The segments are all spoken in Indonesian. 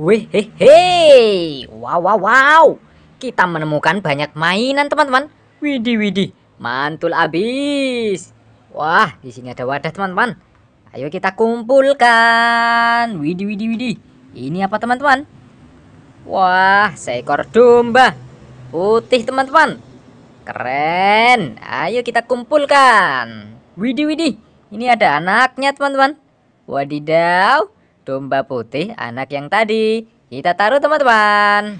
Wehehe, wow wow wow. Kita menemukan banyak mainan teman-teman. Widi Widi, mantul abis. Wah, di sini ada wadah teman-teman. Ayo kita kumpulkan. Widi Widi Widi, Ini apa teman-teman? Wah, seekor domba. Putih teman-teman. Keren. Ayo kita kumpulkan. Widi Widi, Ini ada anaknya teman-teman. Wadidaw domba putih anak yang tadi. Kita taruh teman-teman.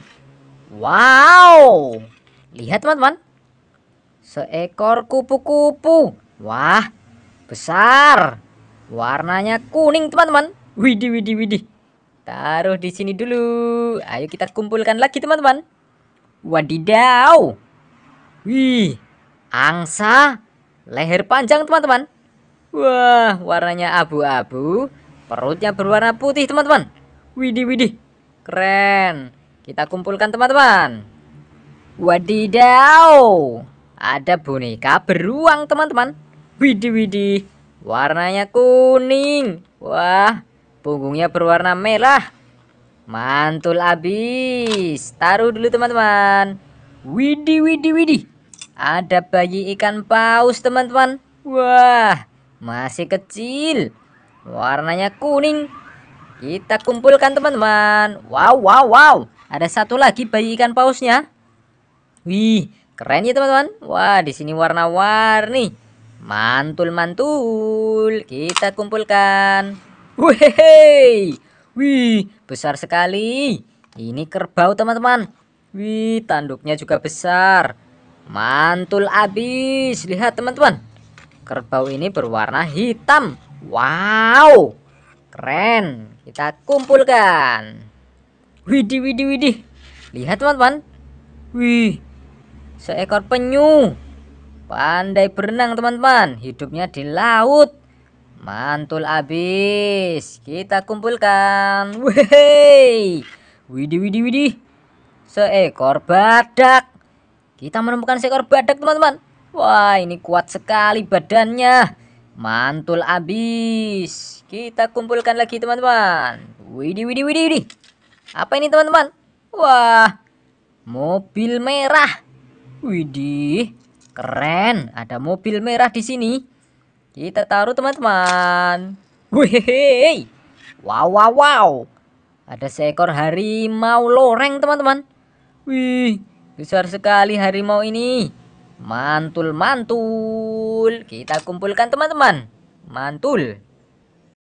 Wow. Lihat teman-teman. Seekor kupu-kupu. Wah, besar. Warnanya kuning teman-teman. Widih, widih, widih. Taruh di sini dulu. Ayo kita kumpulkan lagi teman-teman. Wadidaw. Wih, angsa. Leher panjang teman-teman. Wah, warnanya abu-abu. Perutnya berwarna putih, teman-teman. Widih, widih. Keren. Kita kumpulkan, teman-teman. Wadidaw. Ada boneka beruang, teman-teman. Widih, widih. Warnanya kuning. Wah, punggungnya berwarna merah. Mantul abis. Taruh dulu, teman-teman. Widih, widih, widih. Ada bayi ikan paus, teman-teman. Wah, masih kecil warnanya kuning kita kumpulkan teman-teman wow wow wow ada satu lagi bayi ikan pausnya wih keren ya teman-teman wah di sini warna-warni mantul-mantul kita kumpulkan Wih, wih besar sekali ini kerbau teman-teman wih tanduknya juga besar mantul abis lihat teman-teman kerbau ini berwarna hitam Wow, keren. Kita kumpulkan. Widih, widih, widih. Lihat teman-teman. Wih, seekor penyu. Pandai berenang teman-teman. Hidupnya di laut. Mantul abis. Kita kumpulkan. Wih, widih, widih, widih. Seekor badak. Kita menemukan seekor badak teman-teman. Wah, ini kuat sekali badannya. Mantul abis. Kita kumpulkan lagi teman-teman. Widi widi widi widi. Apa ini teman-teman? Wah, mobil merah. Widi. keren. Ada mobil merah di sini. Kita taruh teman-teman. Wih, wow, wow, wow. Ada seekor harimau loreng teman-teman. Wih, besar sekali harimau ini. Mantul-mantul. Kita kumpulkan teman-teman. Mantul.